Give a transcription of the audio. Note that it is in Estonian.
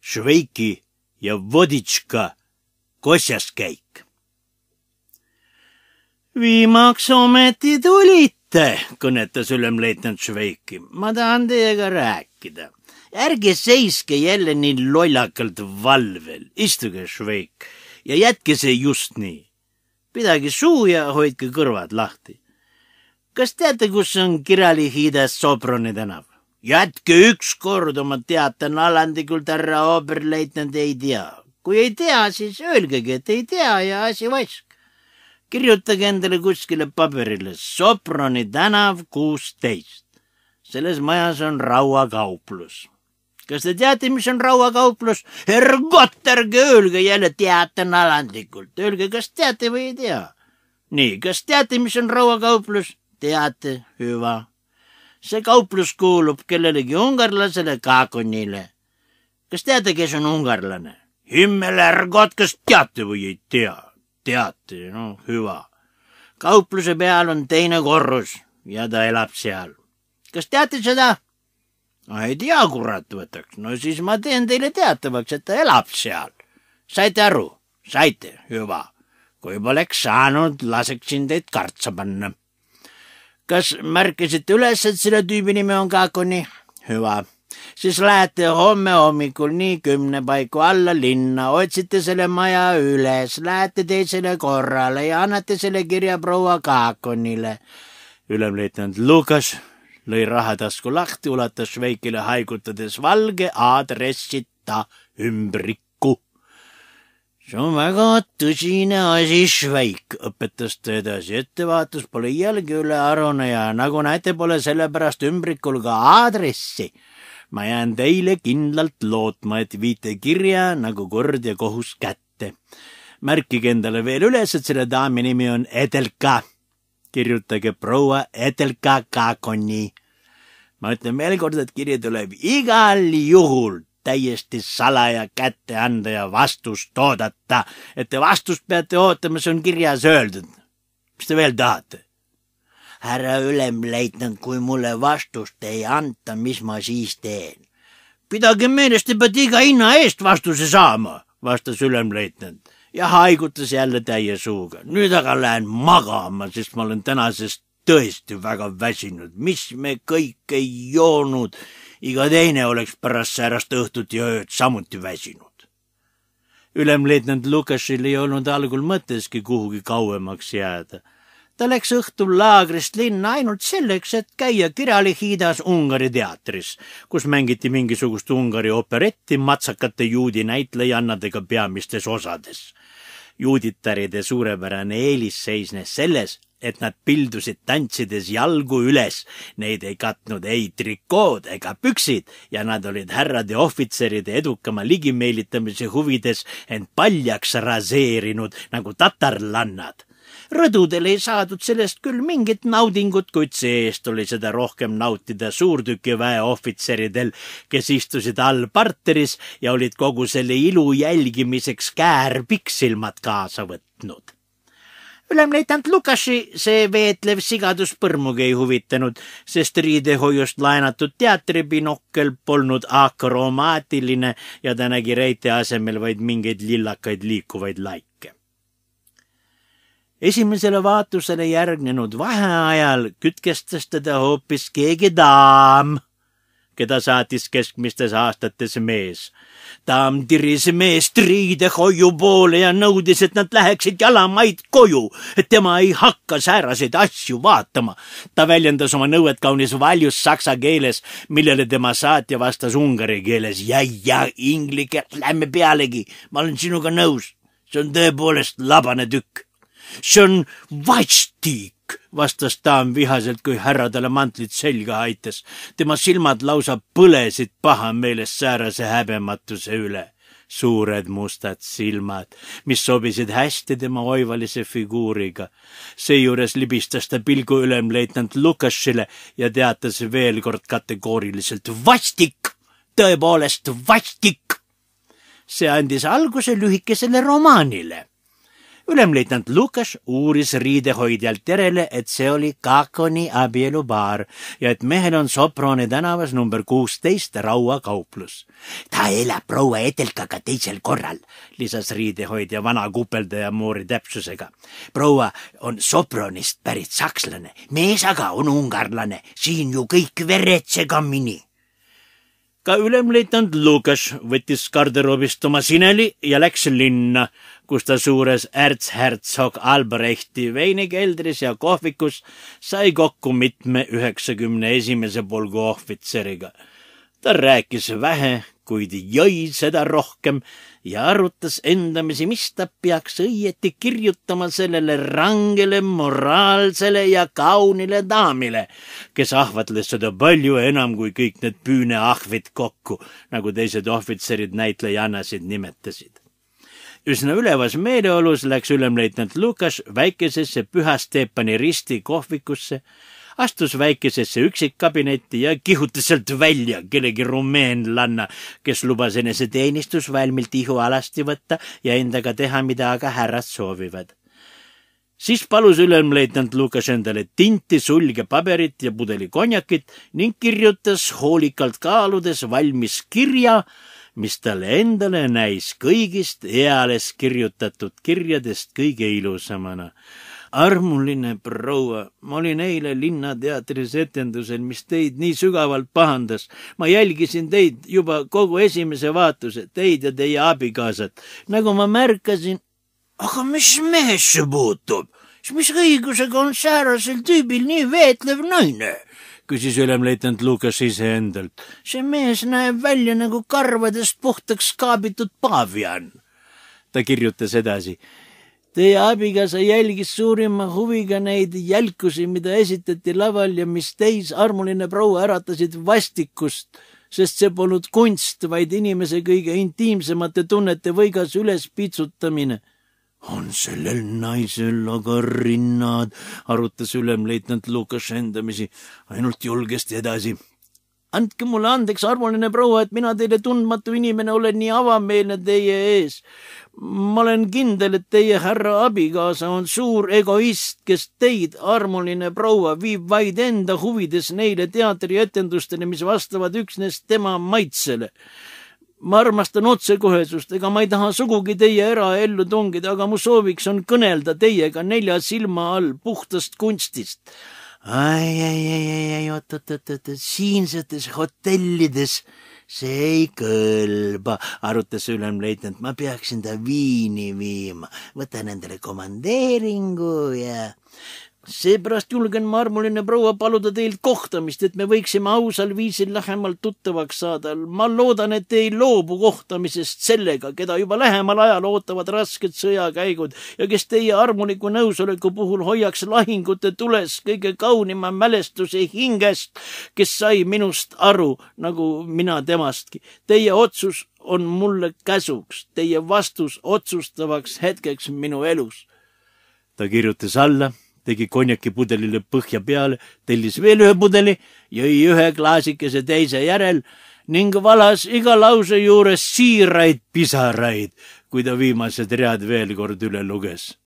šveiki ja vodička, kosjas käik. viimaks ometi tulite, kõnetas ülemleitnant Šveiki. ma tahan teiega rääkida. ärge seiske jälle nii lollakalt valvel, istuge, Šveik, ja jätke see just nii. pidage suu ja hoidke kõrvad lahti. kas teate, kus on Kirali-Hiidas Soproni tänav? jätke ükskord oma teate Nalandi küll, härra oberleitnant ei tea. kui ei tea, siis öelgegi, et ei tea ja asi vaisk. kirjutage endale kuskile paberile Soproni tänav kuusteist. selles majas on rauakauplus. kas te teate, mis on rauakauplus? ergot, ärge öelge jälle teate Nalandikult, öelge, kas teate või ei tea. nii, kas teate, mis on rauakauplus? teate, hüva see kauplus kuulub kellelegi ungarlasele Kaakonile. kas teate, kes on ungarlane? Himmelergot, kas teate või ei tea? teate, no hüva. kaupluse peal on teine korrus ja ta elab seal. kas teate seda? no ei tea, kurat võtaks. no siis ma teen teile teatavaks, et ta elab seal. saite aru? saite, hüva. kui poleks saanud, laseksin teid kartsa panna kas märkasite üles, et selle tüübi nimi on Kaakoni? hüva, siis lähete homme hommikul nii kümne paiku alla linna, otsite selle maja üles, lähete teisele korrale ja annate selle kirja proua Kaakonile. ülemleitnant Lukas lõi rahatasku lahti, ulatas Šveikile haigutades valge aadressita ümbrik see on väga tõsine asi, Šveik, õpetas ta edasi. ettevaatus pole iialgi ülearune ja nagu näete, pole sellepärast ümbrikul ka aadressi. ma jään teile kindlalt lootma, et viite kirja nagu kord ja kohus kätte. märkige endale veel üles, et selle daami nimi on Edelka. kirjutage proua Edelka Kakoni. ma ütlen veel kord, et kiri tuleb igal juhul täiesti salaja kätte anda ja vastust oodata. et te vastust peate ootama, see on kirjas öeldud. mis te veel tahate? härra ülemleitnant, kui mulle vastust ei anta, mis ma siis teen? pidage meeles, te peate iga hinna eest vastuse saama, vastas ülemleitnant ja haigutas jälle täie suuga. nüüd aga lähen magama, sest ma olen tänasest tõesti väga väsinud, mis me kõike ei joonud iga teine oleks pärast säärast õhtut ja ööd samuti väsinud. ülemleitnant Lukašil ei olnud algul mõteski kuhugi kauemaks jääda. ta läks õhtul laagrist linna ainult selleks, et käia Kiralihidas Ungari teatris, kus mängiti mingisugust Ungari operetti matsakate juudi näitlejannadega peamistes osades juuditäride suurepärane eelis seisnes selles, et nad pildusid tantsides jalgu üles. Neid ei katnud ei trikood ega püksid ja nad olid härrade ohvitseride edukama ligimeelitamise huvides end paljaks raseerinud nagu tatarlannad rõdudel ei saadud sellest küll mingit naudingut, kuid see-eest oli seda rohkem nautida suurtükiväe ohvitseridel, kes istusid all parteris ja olid kogu selle ilu jälgimiseks käärpikk silmad kaasa võtnud ülemleitnant Lukasi see veetlev sigadus põrmugi ei huvitanud, sest riidehoiust laenatud teatribinokkel polnud akromaatiline ja ta nägi reite asemel vaid mingeid lillakaid liikuvaid laike. esimesele vaatusele järgnenud vaheajal kütkestas teda hoopis keegi daam keda saatis keskmistes aastates mees. taam tiris meest riidehoiu poole ja nõudis, et nad läheksid jalamaid koju, et tema ei hakka sääraseid asju vaatama. ta väljendas oma nõuet kaunis valjus saksa keeles, millele tema saatja vastas ungari keeles ja, ja inglike, lähme pealegi, ma olen sinuga nõus, see on tõepoolest labane tükk. see on vastiik vastas daam vihaselt, kui härra talle mantlit selga aitas. tema silmad lausa põlesid pahameelest säärase häbematuse üle. suured mustad silmad, mis sobisid hästi tema oivalise figuuriga. seejuures libistas ta pilgu ülemleitnant Lukašile ja teatas veel kord kategooriliselt vastik, tõepoolest vastik. see andis alguse lühikesele romaanile ülemleitnant Lukas uuris riidehoidjalt järele, et see oli Kakoni abielubaar ja et mehel on Soproni tänavas number kuusteist rauakauplus. ta elab proua Edelkaga teisel korral, lisas riidehoidja vana kupeldaja Moori täpsusega. proua on Sopronist pärit sakslane, mees aga on ungarlane, siin ju kõik veretse kammini ka ülemleitnant Lukas võttis garderoobist oma sineli ja läks linna, kus ta suures ärtshertsog Albrechti veinikeldris ja kohvikus sai kokku mitme üheksakümne esimese polgu ohvitseriga ta rääkis vähe, kuid jõi seda rohkem ja arutas endamisi, mis ta peaks õieti kirjutama sellele rangele, moraalsele ja kaunile daamile, kes ahvatles seda palju enam kui kõik need püüneahvid kokku, nagu teised ohvitserid näitlejannasid nimetasid. üsna ülevas meeleolus läks ülemleitnant Lukas väikesesse Püha Steepani risti kohvikusse astus väikesesse üksikkabinetti ja kihutas sealt välja kellegi rumeenlanna, kes lubas eneseteenistus valmilt ihu alasti võtta ja endaga teha, mida aga härrad soovivad siis palus ülemleitnant Lukas endale tinti, sulge paberit ja pudeli konjakit ning kirjutas hoolikalt kaaludes valmis kirja, mis talle endale näis kõigist eales kirjutatud kirjadest kõige ilusamana armuline proua, ma olin eile Linnateatris etendusel, mis teid nii sügavalt pahandas. ma jälgisin teid juba kogu esimese vaatuse, teid ja teie abikaasat. nagu ma märkasin, aga mis mehesse puutub, siis mis õigusega on säärasel tüübil nii veetlev naine? küsis ülemleitnant Lukas iseendalt. see mees näeb välja nagu karvadest puhtaks kaabitud paavian. ta kirjutas edasi Teie abikaasa jälgis suurima huviga neid jälkusi, mida esitati laval ja mis teis, armuline proua, äratasid vastikust, sest see polnud kunst, vaid inimese kõige intiimsemate tunnete võigas ülespitsutamine on sellel naisel aga rinnad, arutas ülemleitnant Lukaš endamisi ainult julgesti edasi andke mulle andeks, armuline proua, et mina teile tundmatu inimene olen nii avameelne teie ees. ma olen kindel, et teie härra abikaasa on suur egoist, kes teid, armuline proua, viib vaid enda huvides neile teatrietendustele, mis vastavad üksnes tema maitsele ma armastan otsekohesust, ega ma ei taha sugugi teie eraellu tungida, aga mu sooviks on kõnelda teiega nelja silma all puhtast kunstist ai, ai, ai, ai, ai, oot, oot, oot, oot, siinsetes hotellides see ei kõlba, arutas ülemleitnant, ma peaksin ta Viini viima, võtan endale komandeeringu ja seepärast julgen ma, armuline proua, paluda teilt kohtamist, et me võiksime ausal viisil lähemalt tuttavaks saada. ma loodan, et ei loobu kohtamisest sellega, keda juba lähemal ajal ootavad rasked sõjakäigud ja kes teie armuliku nõusoleku puhul hoiaks lahingute tules kõige kaunima mälestuse hingest, kes sai minust aru, nagu mina temastki. Teie otsus on mulle käsuks, teie vastus otsustavaks hetkeks minu elus. ta kirjutas alla tegi konjakipudelile põhja peale, tellis veel ühe pudeli, jõi ühe klaasikese teise järel ning valas iga lause juures siiraid pisaraid, kui ta viimased read veel kord üle luges.